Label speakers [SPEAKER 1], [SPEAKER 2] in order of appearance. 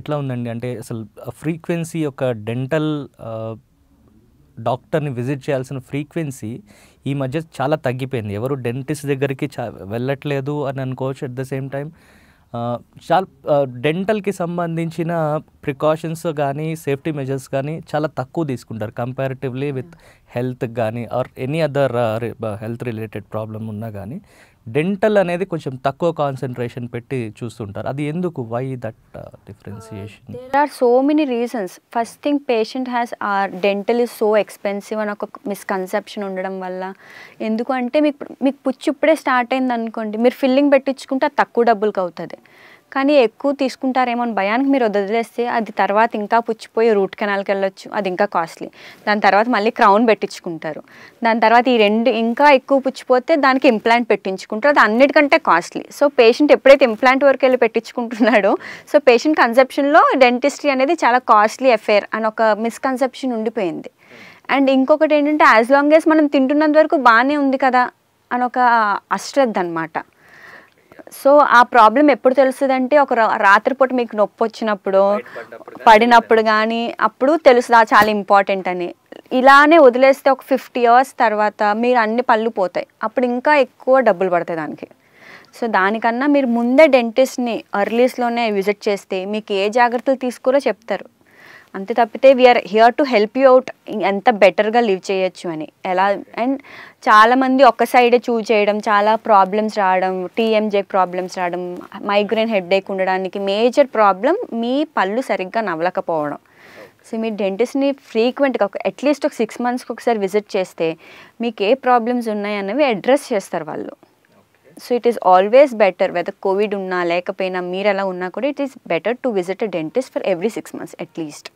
[SPEAKER 1] ఎట్లా ఉందండి అంటే అసలు ఫ్రీక్వెన్సీ యొక్క డెంటల్ డాక్టర్ని విజిట్ చేయాల్సిన ఫ్రీక్వెన్సీ ఈ మధ్య చాలా తగ్గిపోయింది ఎవరు డెంటిస్ట్ దగ్గరికి చా వెళ్ళట్లేదు అని అనుకోవచ్చు అట్ ద సేమ్ టైం చాలా డెంటల్కి సంబంధించిన ప్రికాషన్స్ కానీ సేఫ్టీ మెజర్స్ కానీ చాలా తక్కువ తీసుకుంటారు కంపారిటివ్లీ విత్ హెల్త్ కానీ or any other health related problem ఉన్నా కానీ డెంటల్ అనేది కొంచెం తక్కువ కాన్సన్ట్రేషన్ పెట్టి చూస్తుంటారు అది ఎందుకు why that differentiation there
[SPEAKER 2] are so many reasons first thing patient has are dental is so expensive అని ఒక మిస్కన్సెప్షన్ ఉండడం వల్ల ఎందుకంటే మీకు మీకు పుచ్చు ఇప్పుడే స్టార్ట్ అయింది అనుకోండి మీరు ఫిల్లింగ్ పెట్టించుకుంటే అది తక్కువ డబ్బులకు అవుతుంది కానీ ఎక్కువ తీసుకుంటారేమో అని భయానికి మీరు వదిలేస్తే అది తర్వాత ఇంకా పుచ్చిపోయి రూట్ కెనాల్కి వెళ్ళొచ్చు అది ఇంకా కాస్ట్లీ దాని తర్వాత మళ్ళీ క్రౌన్ పెట్టించుకుంటారు దాని తర్వాత ఈ రెండు ఇంకా ఎక్కువ పుచ్చిపోతే దానికి ఇంప్లాంట్ పెట్టించుకుంటారు అది అన్నిటికంటే కాస్ట్లీ సో పేషెంట్ ఎప్పుడైతే ఇంప్లాంట్ వరకు వెళ్ళి పెట్టించుకుంటున్నాడో సో పేషెంట్ కన్సెప్షన్లో డెంటిస్ట్రీ అనేది చాలా కాస్ట్లీ అఫేర్ అని ఒక మిస్కన్సెప్షన్ ఉండిపోయింది అండ్ ఇంకొకటి ఏంటంటే యాజ్ లాంగ్ యాజ్ మనం తింటున్నంత వరకు బాగానే ఉంది కదా అని ఒక అశ్రద్ధ అనమాట సో ఆ ప్రాబ్లం ఎప్పుడు తెలుస్తుందంటే ఒక రాత్రిపూట మీకు నొప్పి వచ్చినప్పుడు పడినప్పుడు కానీ అప్పుడు తెలుస్తుంది చాలా ఇంపార్టెంట్ అని ఇలానే వదిలేస్తే ఒక ఫిఫ్టీ అవర్స్ తర్వాత మీరు అన్ని పళ్ళు పోతాయి అప్పుడు ఇంకా ఎక్కువ డబ్బులు పడతాయి దానికి సో దానికన్నా మీరు ముందే డెంటిస్ట్ని అర్లీస్లోనే విజిట్ చేస్తే మీకు ఏ జాగ్రత్తలు తీసుకోరో చెప్తారు అంతే తప్పితే we are here to help you out ఎంత బెటర్గా లివ్ చేయొచ్చు అని ఎలా అండ్ చాలామంది ఒక్క సైడే చూజ్ చేయడం చాలా ప్రాబ్లమ్స్ రావడం టీఎంజే ప్రాబ్లమ్స్ రావడం మైగ్రేన్ హెడ్ఏక్ ఉండడానికి మేజర్ ప్రాబ్లం మీ పళ్ళు సరిగ్గా నవ్వలేకపోవడం సో మీ డెంటిస్ట్ని ఫ్రీక్వెంట్గా ఒక అట్లీస్ట్ ఒక సిక్స్ మంత్స్కి ఒకసారి విజిట్ చేస్తే మీకు ఏ ప్రాబ్లమ్స్ ఉన్నాయన్నవి అడ్రస్ చేస్తారు వాళ్ళు so it is always better whether covid ఉన్నా లేకపోయినా మీరు ఎలా ఉన్నా కూడా it is better to visit a dentist for every six months at least